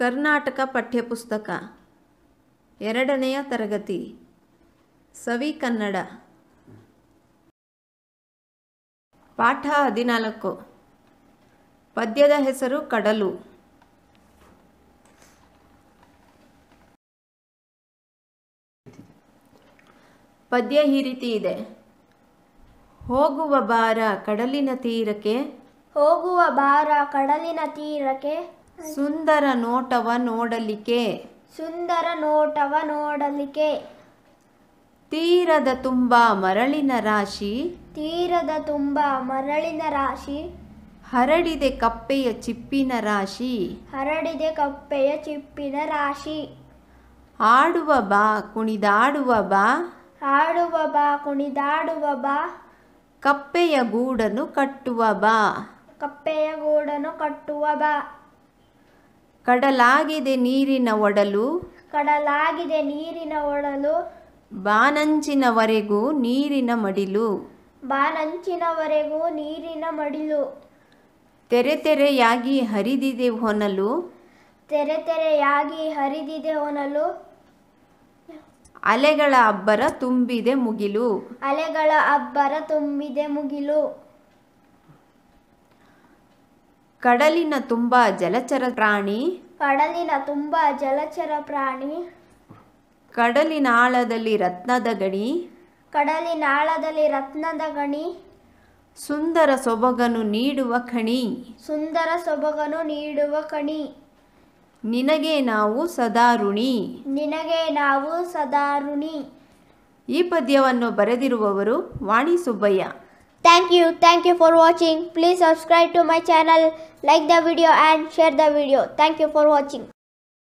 ಕರ್ನಾಟಕ ಪಠ್ಯಪುಸ್ತಕ ಎರಡನೆಯ ತರಗತಿ ಸವಿ ಕನ್ನಡ ಪಾಠ ಹದಿನಾಲ್ಕು ಪದ್ಯದ ಹೆಸರು ಕಡಲು ಪದ್ಯ ಈ ರೀತಿ ಇದೆ ಹೋಗುವ ಬಾರ ಕಡಲಿನ ತೀರಕ್ಕೆ ಹೋಗುವ ಬಾರ ಕಡಲಿನ ತೀರಕ್ಕೆ ಸುಂದರ ನೋಟವ ನೋಡಲಿಕ್ಕೆ ಸುಂದರ ನೋಟವ ನೋಡಲಿಕ್ಕೆ ತೀರದ ತುಂಬ ಮರಳಿನ ರಾಶಿ ತೀರದ ತುಂಬ ಮರಳಿನ ರಾಶಿ ಹರಡಿದೆ ಕಪ್ಪೆಯ ಚಿಪ್ಪಿನ ರಾಶಿ ಹರಡಿದೆ ಕಪ್ಪೆಯ ಚಿಪ್ಪಿನ ರಾಶಿ ಆಡುವ ಬಾ ಕುಣಿದಾಡುವ ಬಾ ಆಡುವ ಬಾ ಕುಣಿದಾಡುವ ಬಾ ಕಪ್ಪೆಯ ಗೂಡನ್ನು ಕಟ್ಟುವ ಬಾ ಕಪ್ಪೆಯ ಗೂಡನ್ನು ಕಟ್ಟುವ ಬಾ ಕಡಲಾಗಿದೆ ನೀರಿನ ಒಡಲು ಕಡಲಾಗಿದೆ ನೀರಿನ ಒಡಲು ಬಾನಂಚಿನವರೆಗೂ ನೀರಿನ ಮಡಿಲು ಬಾನಂಚಿನವರೆಗೂ ನೀರಿನ ಮಡಿಲು ತೆರೆ ತೆರೆಯಾಗಿ ಹರಿದಿದೆ ಹೊನಲು ತೆರೆ ತೆರೆಯಾಗಿ ಹರಿದಿದೆ ಹೊನಲು ಅಲೆಗಳ ಅಬ್ಬರ ತುಂಬಿದೆ ಮುಗಿಲು ಅಲೆಗಳ ಅಬ್ಬರ ತುಂಬಿದೆ ಮುಗಿಲು ಕಡಲಿನ ತುಂಬ ಜಲಚರ ಪ್ರಾಣಿ ಕಡಲಿನ ತುಂಬ ಜಲಚರ ಪ್ರಾಣಿ ಕಡಲಿನ ಆಳದಲ್ಲಿ ರತ್ನದ ಗಣಿ ಕಡಲಿನ ಆಳದಲ್ಲಿ ರತ್ನದ ಗಣಿ ಸುಂದರ ಸೊಬಗನು ನೀಡುವ ಖಣಿ ಸುಂದರ ಸೊಬಗನು ನೀಡುವ ಕಣಿ ನಿನಗೆ ನಾವು ಸದಾರುಣಿ ನಿನಗೆ ನಾವು ಸದಾರುಣಿ ಈ ಪದ್ಯವನ್ನು ಬರೆದಿರುವವರು ವಾಣಿ Subbaiah Thank you. Thank you for watching. Please subscribe to my channel, like the video and share the video. Thank you for watching.